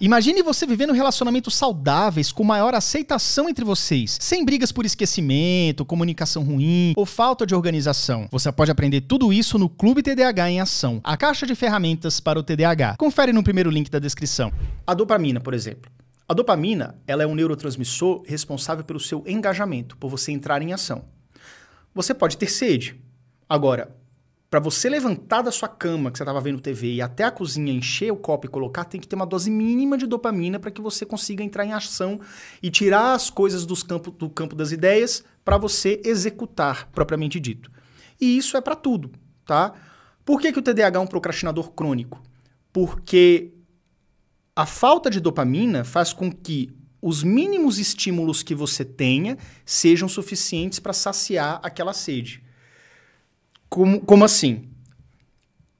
Imagine você vivendo relacionamentos saudáveis com maior aceitação entre vocês, sem brigas por esquecimento, comunicação ruim ou falta de organização. Você pode aprender tudo isso no Clube TDAH em Ação, a caixa de ferramentas para o TDAH. Confere no primeiro link da descrição. A dopamina, por exemplo. A dopamina, ela é um neurotransmissor responsável pelo seu engajamento, por você entrar em ação. Você pode ter sede. Agora, para você levantar da sua cama que você estava vendo TV e até a cozinha encher o copo e colocar, tem que ter uma dose mínima de dopamina para que você consiga entrar em ação e tirar as coisas dos campo, do campo das ideias para você executar, propriamente dito. E isso é para tudo, tá? Por que, que o TDAH é um procrastinador crônico? Porque a falta de dopamina faz com que os mínimos estímulos que você tenha sejam suficientes para saciar aquela sede. Como, como assim?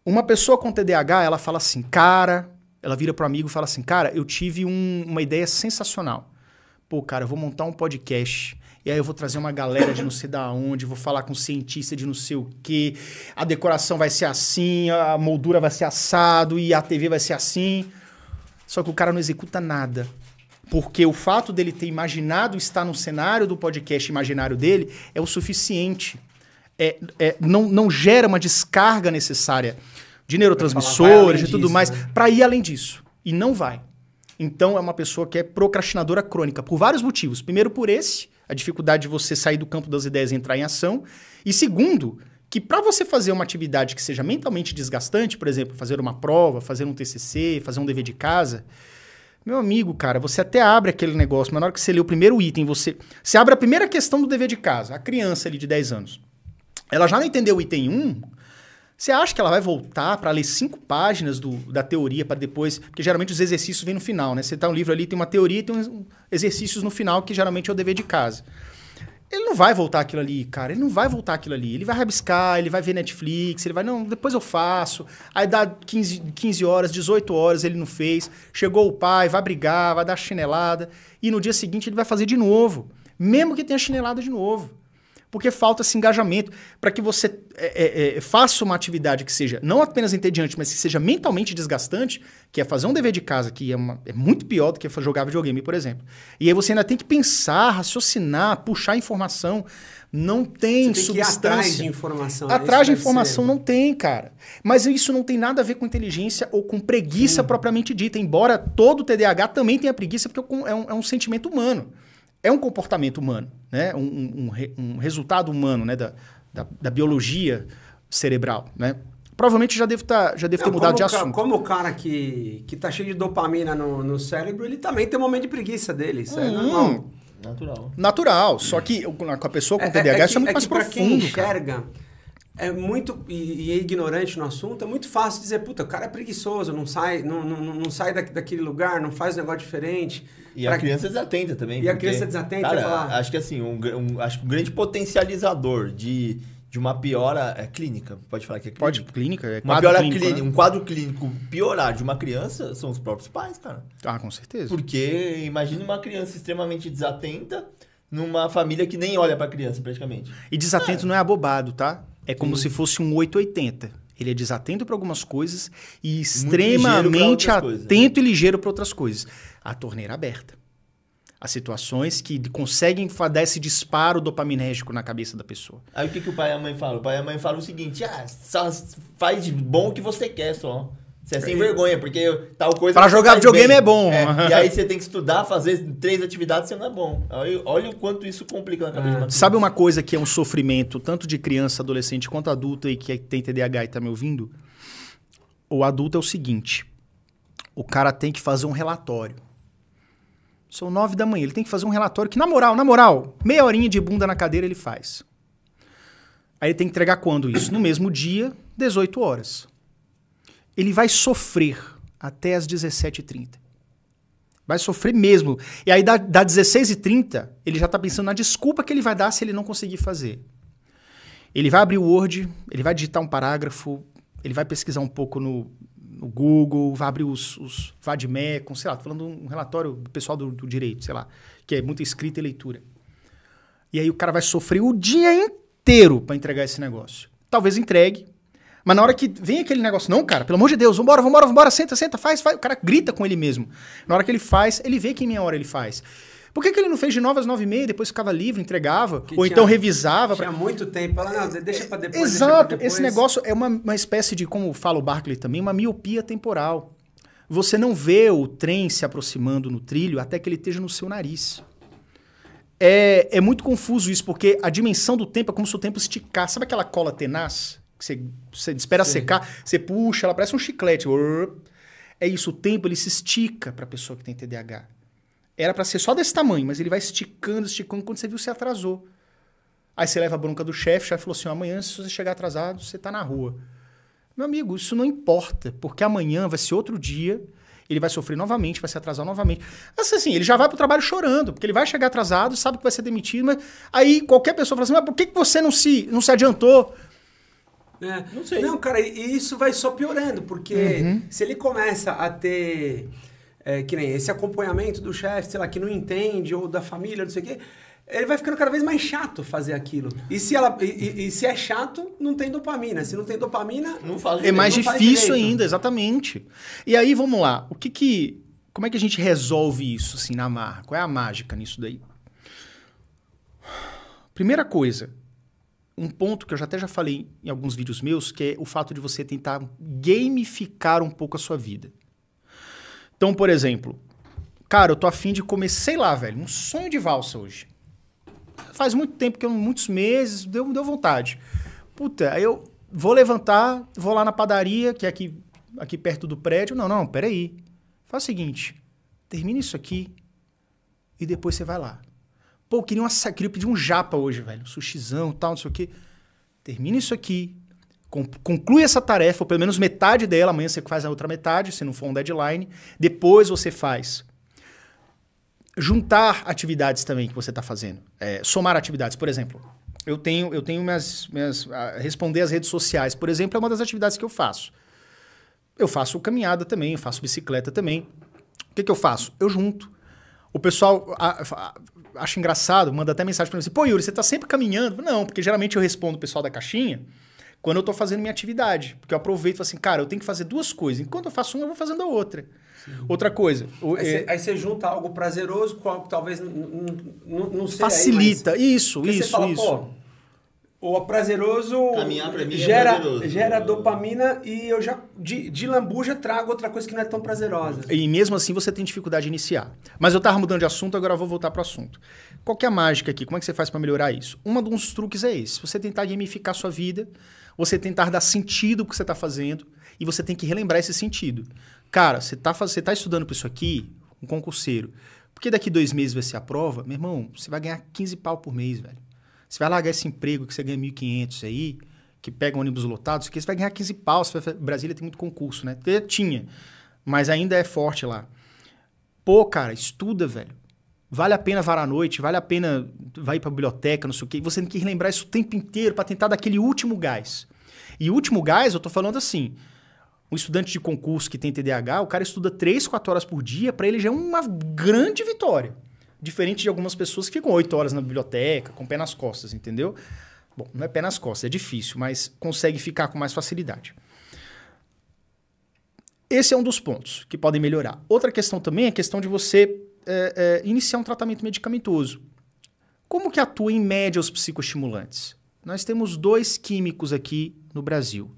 Uma pessoa com TDAH, ela fala assim, cara, ela vira pro amigo e fala assim, cara, eu tive um, uma ideia sensacional. Pô, cara, eu vou montar um podcast. E aí eu vou trazer uma galera de não sei da onde, vou falar com um cientista de não sei o quê. A decoração vai ser assim, a moldura vai ser assado e a TV vai ser assim. Só que o cara não executa nada. Porque o fato dele ter imaginado estar no cenário do podcast imaginário dele é o suficiente é, é, não, não gera uma descarga necessária de neurotransmissores e tudo mais né? para ir além disso. E não vai. Então é uma pessoa que é procrastinadora crônica por vários motivos. Primeiro, por esse, a dificuldade de você sair do campo das ideias e entrar em ação. E segundo, que para você fazer uma atividade que seja mentalmente desgastante, por exemplo, fazer uma prova, fazer um TCC, fazer um dever de casa, meu amigo, cara, você até abre aquele negócio, mas na hora que você lê o primeiro item, você, você abre a primeira questão do dever de casa, a criança ali de 10 anos. Ela já não entendeu o item 1. Você acha que ela vai voltar para ler cinco páginas do, da teoria para depois. Porque geralmente os exercícios vêm no final, né? Você tá um livro ali, tem uma teoria e tem exercícios no final, que geralmente é o dever de casa. Ele não vai voltar aquilo ali, cara. Ele não vai voltar aquilo ali. Ele vai rabiscar, ele vai ver Netflix, ele vai, não, depois eu faço. Aí dá 15, 15 horas, 18 horas, ele não fez. Chegou o pai, vai brigar, vai dar chinelada. E no dia seguinte ele vai fazer de novo. Mesmo que tenha chinelada de novo porque falta esse engajamento para que você é, é, é, faça uma atividade que seja não apenas entediante, mas que seja mentalmente desgastante, que é fazer um dever de casa, que é, uma, é muito pior do que jogar videogame, por exemplo. E aí você ainda tem que pensar, raciocinar, puxar informação. Não tem, tem substância. atrás de informação. É atrás de informação ser. não tem, cara. Mas isso não tem nada a ver com inteligência ou com preguiça Sim. Hum. propriamente dita, embora todo TDAH também tenha preguiça, porque é um, é um é sentimento humano é um comportamento humano, né? um, um, um resultado humano né? da, da, da biologia cerebral. Né? Provavelmente já deve tá, já deve não, ter mudado de assunto. Como o cara que, que tá cheio de dopamina no, no cérebro, ele também tem um momento de preguiça dele. Isso é hum, é normal. Natural. Natural. Só que com a pessoa com é, TDAH é, é que, isso é muito é mais profundo. Quem enxerga, cara é muito e, e, é ignorante no assunto, é muito fácil dizer, puta, o cara é preguiçoso, não sai, não, não, não sai daquele lugar, não faz um negócio diferente. E pra... a criança desatenta também. E a criança desatenta cara, falar... Ah. Acho que assim, um, um, acho que um grande potencializador de, de uma piora é, clínica, pode falar que é clínica. Pode, clínica, é uma piora clínica, clínica né? um quadro clínico piorar de uma criança são os próprios pais, cara. Ah, com certeza. Porque imagina uma criança extremamente desatenta numa família que nem olha para criança, praticamente. E desatento é. não é abobado, tá? É como se hum. fosse um 880. Ele é desatento para algumas coisas e extremamente né? atento coisas, e ligeiro para outras coisas. A torneira aberta. As situações que conseguem dar esse disparo dopaminérgico na cabeça da pessoa. Aí o que, que o pai e a mãe falam? O pai e a mãe falam o seguinte: ah, faz bom o que você quer só. Você é sem vergonha, porque tal coisa. Pra jogar videogame bem. é bom. É, e aí você tem que estudar, fazer três atividades, você não é bom. Olha, o quanto isso complica na cabeça é. de uma ah. Sabe uma coisa que é um sofrimento, tanto de criança, adolescente quanto adulta e que é- tem TDAH e tá me ouvindo? O adulto é o seguinte: o cara tem que fazer um relatório. São nove da manhã, ele tem que fazer um relatório que, na moral, na moral, meia horinha de bunda na cadeira ele faz. Aí ele tem que entregar quando isso? No mesmo dia, 18 horas ele vai sofrer até as 17h30. Vai sofrer mesmo. E aí, da, da 16h30, ele já está pensando na desculpa que ele vai dar se ele não conseguir fazer. Ele vai abrir o Word, ele vai digitar um parágrafo, ele vai pesquisar um pouco no, no Google, vai abrir os, os VADMECOM, sei lá, estou falando um relatório do pessoal do, do direito, sei lá, que é muita escrita e leitura. E aí o cara vai sofrer o dia inteiro para entregar esse negócio. Talvez entregue, mas na hora que vem aquele negócio, não, cara, pelo amor de Deus, vambora, vambora, vambora, senta, senta, faz, faz. O cara grita com ele mesmo. Na hora que ele faz, ele vê que em meia hora ele faz. Por que, que ele não fez de nove às nove e meia, depois ficava livre, entregava? Que ou tinha, então revisava? Tinha pra... muito tempo. Fala, não, deixa pra depois. Exato. Pra depois. Esse negócio é uma, uma espécie de, como fala o Barclay também, uma miopia temporal. Você não vê o trem se aproximando no trilho até que ele esteja no seu nariz. É, é muito confuso isso, porque a dimensão do tempo é como se o tempo esticasse. Sabe aquela cola tenaz? Você, você espera Sim. secar, você puxa, ela parece um chiclete. É isso, o tempo ele se estica para a pessoa que tem TDAH. Era para ser só desse tamanho, mas ele vai esticando, esticando. Quando você viu, você atrasou. Aí você leva a bronca do chefe, o chefe falou assim: amanhã, se você chegar atrasado, você tá na rua. Meu amigo, isso não importa, porque amanhã vai ser outro dia, ele vai sofrer novamente, vai se atrasar novamente. Mas assim, ele já vai pro trabalho chorando, porque ele vai chegar atrasado, sabe que vai ser demitido, mas aí qualquer pessoa fala assim: mas por que, que você não se, não se adiantou? É. Não sei. Não, cara, e isso vai só piorando, porque uhum. se ele começa a ter, é, que nem esse acompanhamento do chefe, sei lá, que não entende, ou da família, não sei o quê, ele vai ficando cada vez mais chato fazer aquilo. E se, ela, e, e se é chato, não tem dopamina. Se não tem dopamina, não faz É mais difícil ainda, exatamente. E aí, vamos lá. O que que... Como é que a gente resolve isso, assim, na marra? Qual é a mágica nisso daí? Primeira coisa, um ponto que eu já até já falei em alguns vídeos meus, que é o fato de você tentar gamificar um pouco a sua vida. Então, por exemplo, cara, eu tô afim de comer, sei lá, velho, um sonho de valsa hoje. Faz muito tempo que eu, muitos meses, deu, deu vontade. Puta, aí eu vou levantar, vou lá na padaria, que é aqui, aqui perto do prédio. Não, não, peraí. Faz o seguinte, termina isso aqui e depois você vai lá. Pô, eu queria, uma, queria pedir um japa hoje, velho. Um sushizão tal, não sei o quê. Termina isso aqui. Conclui essa tarefa, ou pelo menos metade dela. Amanhã você faz a outra metade, se não for um deadline. Depois você faz. Juntar atividades também que você está fazendo. É, somar atividades. Por exemplo, eu tenho, eu tenho minhas, minhas. Responder as redes sociais, por exemplo, é uma das atividades que eu faço. Eu faço caminhada também, eu faço bicicleta também. O que, que eu faço? Eu junto. O pessoal a, a, acho engraçado, manda até mensagem para mim assim, pô, Yuri, você tá sempre caminhando? Não, porque geralmente eu respondo o pessoal da caixinha quando eu tô fazendo minha atividade. Porque eu aproveito e assim, cara, eu tenho que fazer duas coisas. Enquanto eu faço uma, eu vou fazendo a outra. Sim. Outra coisa. Aí você é... junta algo prazeroso com algo que talvez não seja. Facilita, aí, mas... isso, isso, fala, isso. O prazeroso Caminhar pra mim é gera, é prazeroso. gera dopamina e eu já de, de lambuja trago outra coisa que não é tão prazerosa. E mesmo assim você tem dificuldade de iniciar. Mas eu tava mudando de assunto, agora eu vou voltar pro assunto. Qual que é a mágica aqui? Como é que você faz para melhorar isso? Um dos truques é esse. Você tentar gamificar sua vida, você tentar dar sentido pro que você tá fazendo e você tem que relembrar esse sentido. Cara, você tá, você tá estudando pra isso aqui, um concurseiro, porque daqui dois meses vai ser a prova, meu irmão, você vai ganhar 15 pau por mês, velho. Você vai largar esse emprego que você ganha 1.500 aí, que pega ônibus lotados, que você vai ganhar 15 paus, Vai... Brasília tem muito concurso, né? Tinha, mas ainda é forte lá. Pô, cara, estuda, velho. Vale a pena varar a noite, vale a pena vai para a biblioteca, não sei o quê. Você tem que lembrar isso o tempo inteiro para tentar daquele último gás. E último gás, eu tô falando assim, um estudante de concurso que tem TDAH, o cara estuda 3, 4 horas por dia, para ele já é uma grande vitória. Diferente de algumas pessoas que ficam oito horas na biblioteca, com o pé nas costas, entendeu? Bom, não é pé nas costas, é difícil, mas consegue ficar com mais facilidade. Esse é um dos pontos que podem melhorar. Outra questão também é a questão de você é, é, iniciar um tratamento medicamentoso. Como que atua em média os psicoestimulantes? Nós temos dois químicos aqui no Brasil.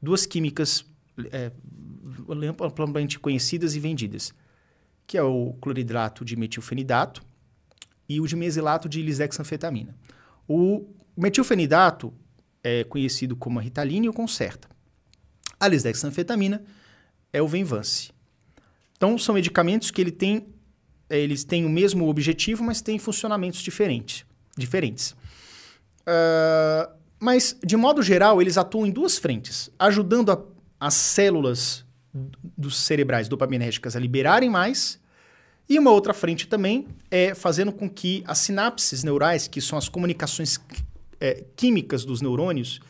Duas químicas é, amplamente conhecidas e vendidas que é o cloridrato de metilfenidato e o dimezilato de lisdexanfetamina. O metilfenidato é conhecido como a Ritalina ou Concerta. A lisdexanfetamina é o Venvance. Então, são medicamentos que ele tem, eh, eles têm o mesmo objetivo, mas têm funcionamentos diferentes. diferentes. Uh, mas, de modo geral, eles atuam em duas frentes, ajudando a, as células dos cerebrais dopaminérgicas a liberarem mais. E uma outra frente também é fazendo com que as sinapses neurais, que são as comunicações é, químicas dos neurônios,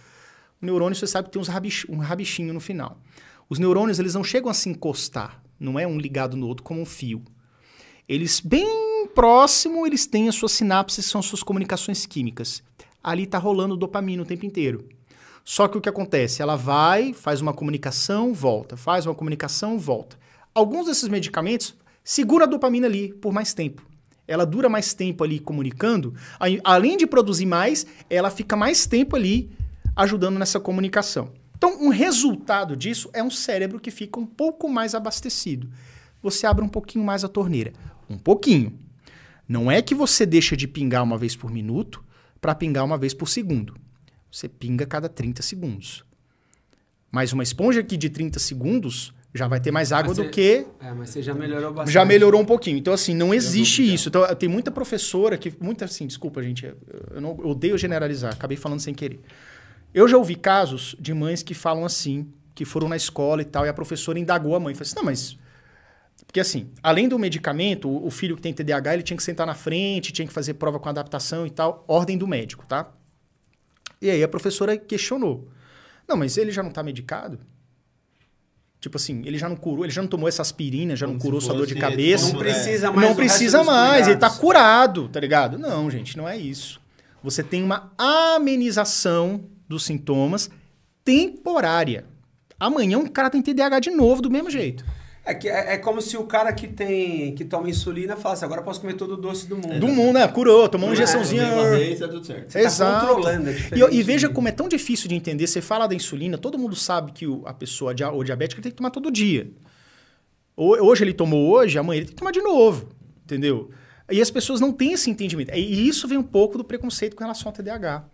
o neurônio você sabe que tem uns rabich, um rabichinho no final. Os neurônios eles não chegam a se encostar, não é um ligado no outro como um fio. Eles bem próximo, eles têm as suas sinapses, são suas comunicações químicas. Ali está rolando dopamina o tempo inteiro. Só que o que acontece? Ela vai, faz uma comunicação, volta, faz uma comunicação, volta. Alguns desses medicamentos segura a dopamina ali por mais tempo. Ela dura mais tempo ali comunicando, além de produzir mais, ela fica mais tempo ali ajudando nessa comunicação. Então, um resultado disso é um cérebro que fica um pouco mais abastecido. Você abre um pouquinho mais a torneira. Um pouquinho. Não é que você deixa de pingar uma vez por minuto para pingar uma vez por segundo. Você pinga cada 30 segundos. Mas uma esponja aqui de 30 segundos já vai ter mais água do que. É, mas você já melhorou bastante. Já melhorou um pouquinho. Então, assim, não existe isso. Então, tem muita professora que. Muita, assim, desculpa, gente. Eu, não, eu odeio generalizar, acabei falando sem querer. Eu já ouvi casos de mães que falam assim, que foram na escola e tal, e a professora indagou a mãe. Falou assim, não, mas. Porque assim, além do medicamento, o filho que tem TDAH, ele tinha que sentar na frente, tinha que fazer prova com adaptação e tal, ordem do médico, tá? E aí a professora questionou. Não, mas ele já não está medicado? Tipo assim, ele já não curou, ele já não tomou essa aspirina, já Como não curou sua dor de tipo, cabeça. Não precisa mais. Não precisa mais, ele está curado, tá ligado? Não, gente, não é isso. Você tem uma amenização dos sintomas temporária. Amanhã um cara tem TDAH de novo, do mesmo jeito. É, que, é, é, como se o cara que tem que toma insulina falasse, agora posso comer todo o doce do mundo. Do mundo, né? Curou, tomou uma injeçãozinha. É, uma vez, é tudo certo. Você tá Exato. Tá controlando, é e, e, veja né? como é tão difícil de entender. Você fala da insulina, todo mundo sabe que o, a pessoa o diabética tem que tomar todo dia. Hoje ele tomou hoje, amanhã ele tem que tomar de novo. Entendeu? E as pessoas não têm esse entendimento. E isso vem um pouco do preconceito com relação ao TDAH.